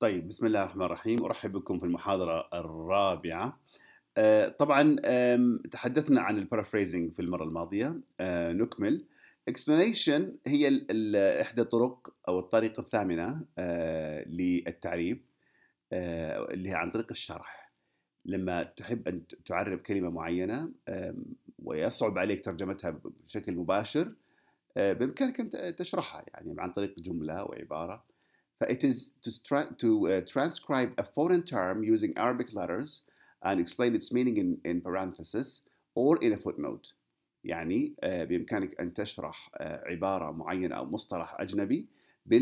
طيب بسم الله الرحمن الرحيم أرحب بكم في المحاضرة الرابعة آه، طبعا تحدثنا عن البارافريزنج في المرة الماضية آه، نكمل explanation هي إحدى الطرق أو الطريقة الثامنة آه، للتعريب اللي هي عن طريق الشرح لما تحب أن تعرب كلمة معينة ويصعب عليك ترجمتها بشكل مباشر بإمكانك أن تشرحها يعني عن طريق جملة وعبارة It is to, tra to uh, transcribe a foreign term using Arabic letters and explain its meaning in, in parenthesis or in a footnote. يعني uh, بإمكانك أن تشرح uh, عبارة معينة أو مصطلح أجنبي uh,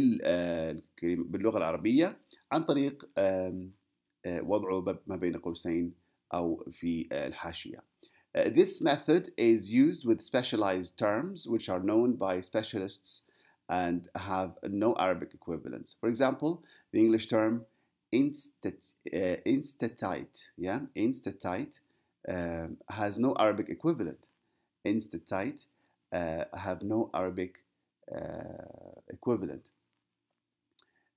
باللغة العربية عن طريق um, وضعه ما بين قوسين أو في الحاشية. This method is used with specialized terms which are known by specialists and have no Arabic equivalents. For example, the English term uh, instatite, yeah, instatite um, has no Arabic equivalent. Instatite uh, have no Arabic uh, equivalent.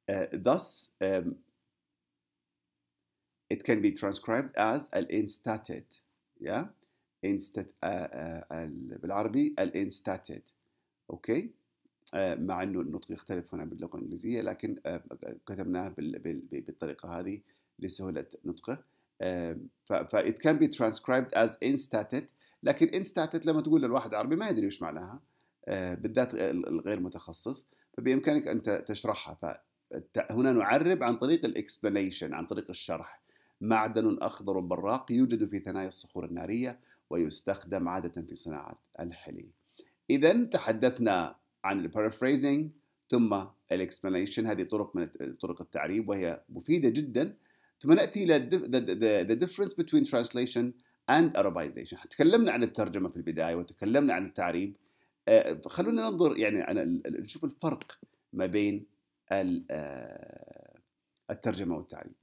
Uh, thus, um, it can be transcribed as al instatite" yeah, instat, بالعربي uh, al-instatit, okay? آه، مع انه النطق يختلف هنا باللغه الانجليزيه لكن آه، كتبناه بالطريقه هذه لسهوله نطقه ف it can be transcribed as instated لكن instated لما تقول للواحد عربي ما يدري وش معناها آه، بالذات الغير متخصص فبامكانك ان تشرحها فهنا نعرب عن طريق الاكسبلانيشن عن طريق الشرح معدن اخضر براق يوجد في ثنايا الصخور الناريه ويستخدم عاده في صناعه الحلي اذا تحدثنا عن paraphrasing ثم الاكسبلانيشن هذه طرق من طرق التعريب وهي مفيده جدا ثم ناتي الى ذا ديفرنس between translation اند arabization تكلمنا عن الترجمه في البدايه وتكلمنا عن التعريب آه، خلونا ننظر يعني نشوف الفرق ما بين آه، الترجمه والتعريب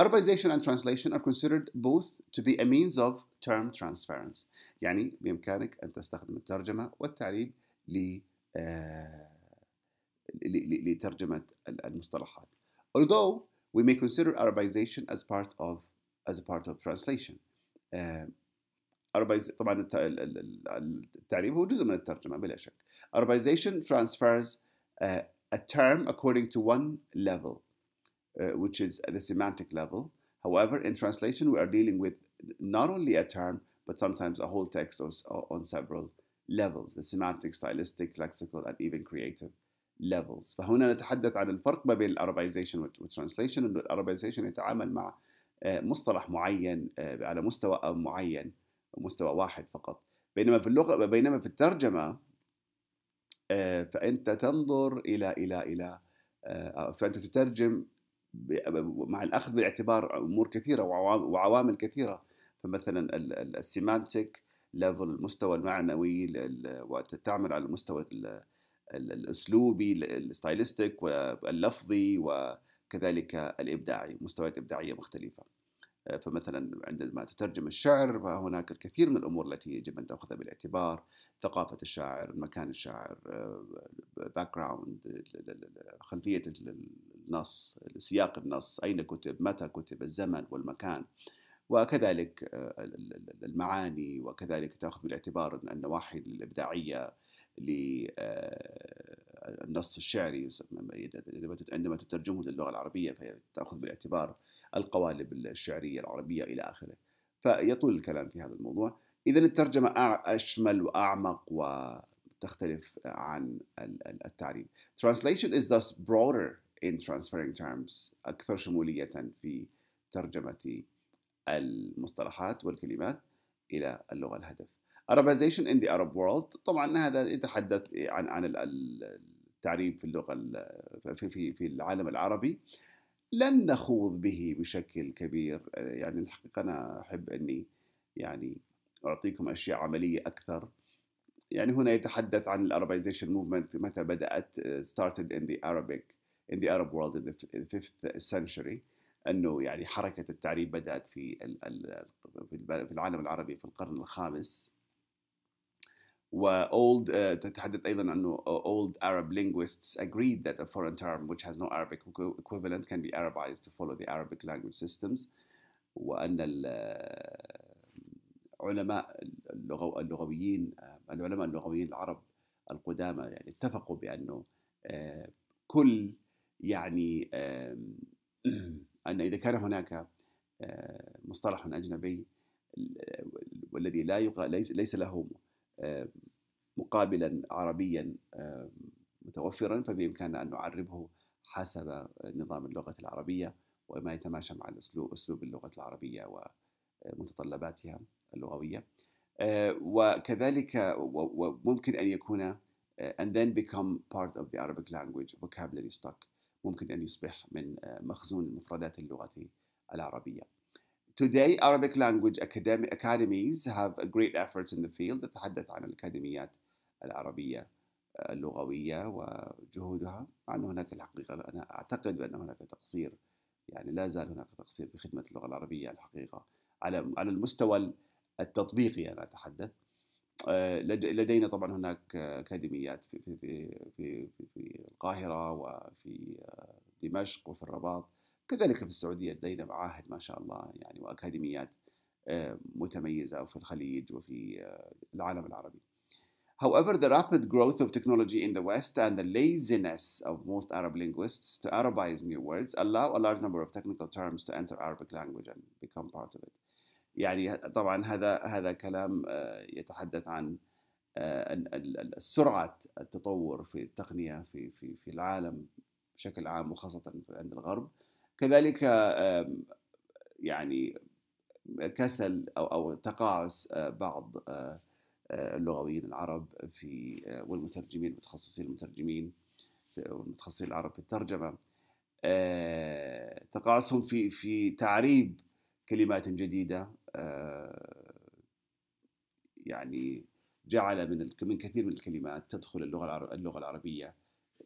Arabization and translation are considered both to be a means of term transference يعني بإمكانك أن تستخدم الترجمة والتعريب ل لترجمة المصطلحات. Although we may consider Arabization as part of as a part of translation. Arabiz طبعا التعريب هو جزء من الترجمة بلا شك. Arabization transfers a term according to one level, which is the semantic level. However, in translation, we are dealing with not only a term, but sometimes a whole text or on several levels the semantic, stylistic, lexical and even creative levels فهنا نتحدث عن الفرق ما بين الأربيزيشن والترانسليشن أنه Arabization يتعامل مع آه، مصطلح معين آه، على مستوى معين مستوى واحد فقط بينما في اللغة بينما في الترجمة آه، فأنت تنظر إلى إلى إلى فأنت تترجم مع الأخذ بالاعتبار أمور كثيرة وعوامل كثيرة فمثلا السيمانتيك ليفل المستوى المعنوي وتعمل على المستوى الاسلوبي الستايلستيك واللفظي وكذلك الابداعي مستويات ابداعيه مختلفه آه، فمثلا عندما تترجم الشعر فهناك الكثير من الامور التي يجب ان تاخذها بالاعتبار ثقافه الشاعر مكان الشاعر باك آه، جراوند خلفيه النص سياق النص اين كتب متى كتب الزمن والمكان وكذلك آه، المعاني وكذلك تاخذ بالاعتبار النواحي الابداعيه للنص آه، الشعري عندما تترجمه للغه العربيه فتاخذ بالاعتبار القوالب الشعريه العربيه الى اخره فيطول الكلام في هذا الموضوع اذا الترجمه اشمل واعمق وتختلف عن التعريب translation is thus broader in transferring terms اكثر شموليه في ترجمه المصطلحات والكلمات إلى اللغة الهدف Arabization in the Arab world طبعا هذا يتحدث عن عن التعريب في اللغة في في في العالم العربي لن نخوض به بشكل كبير يعني الحقيقة أنا أحب أني يعني أعطيكم أشياء عملية أكثر يعني هنا يتحدث عن الأربيزيشن موفمنت متى بدأت started in the Arabic in the Arab world in the 5th century انه يعني حركه التعريب بدات في في العالم العربي في القرن الخامس و uh, تتحدث أيضا أنه old Arab linguists agreed that a foreign term which has no Arabic equivalent can be Arabized to follow the Arabic language systems وأن العلماء آه، اللغو اللغويين آه، العلماء اللغويين العرب القدامى يعني اتفقوا بأنه كل يعني أن إذا كان هناك آه، مصطلح أجنبي والذي لا ليس, له آه، مقابلا عربيا آه، متوفرا فبإمكاننا أن نعربه حسب نظام اللغة العربية وما يتماشى مع أسلوب اللغة العربية ومتطلباتها اللغوية وكذلك وممكن أن يكون and then become part of the Arabic language vocabulary stock ممكن أن يصبح من آه، مخزون المفردات اللغة العربية. Today, Arabic language academies have great efforts in the field. تحدث عن الأكاديميات العربية آه، اللغوية وجهودها مع أن هناك الحقيقة أنا أعتقد بأن هناك تقصير يعني لا زال هناك تقصير في خدمة اللغة العربية الحقيقة على على المستوى التطبيقي أنا أتحدث آه، لدينا طبعا هناك أكاديميات في في في في, في القاهرة وفي دمشق وفي الرباط كذلك في السعودية لدينا معاهد ما شاء الله يعني وأكاديميات متميزة في الخليج وفي العالم العربي However, the rapid growth of technology in the West and the laziness of most Arab linguists to Arabize new words allow a large number of technical terms to enter Arabic language and become part of it. يعني طبعا هذا هذا كلام يتحدث عن آه، السرعة التطور في التقنيه في في في العالم بشكل عام وخاصه عند الغرب كذلك آه، يعني كسل او او تقاعس آه، بعض اللغويين العرب في والمترجمين المتخصصين المترجمين والمتخصصين العرب في الترجمه تقاعسهم في في تعريب كلمات جديده يعني جعل من من كثير من الكلمات تدخل اللغة اللغة العربية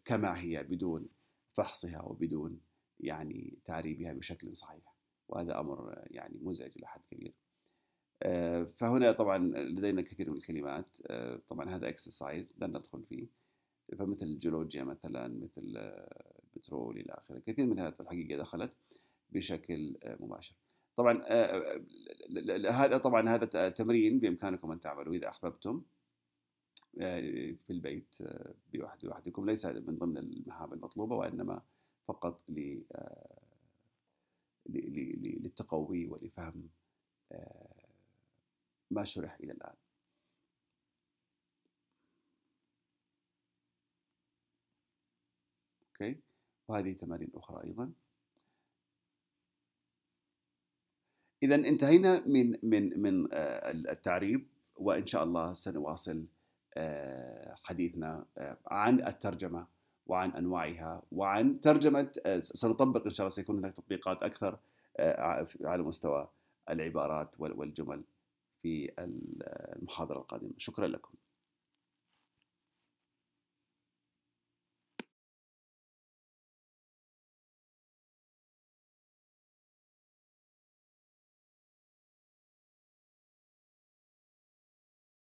كما هي بدون فحصها وبدون يعني تعريبها بشكل صحيح وهذا أمر يعني مزعج إلى حد كبير آه، فهنا طبعا لدينا كثير من الكلمات آه، طبعا هذا اكسرسايز لن ندخل فيه فمثل الجيولوجيا مثلا مثل البترول آه، الى اخره كثير من هذه الحقيقه دخلت بشكل مباشر طبعا هذا طبعا هذا تمرين بامكانكم ان تعملوه اذا احببتم في البيت آه، بوحد وحدكم ليس من ضمن المهام المطلوبة وإنما فقط آه، للتقوي ولفهم آه، ما شرح إلى الآن أوكي وهذه تمارين أخرى أيضا إذا انتهينا من من من التعريب وإن شاء الله سنواصل آه، حديثنا آه، عن الترجمة وعن أنواعها وعن ترجمة آه، سنطبق إن شاء الله سيكون هناك تطبيقات أكثر على مستوى العبارات والجمل في المحاضرة القادمة شكرا لكم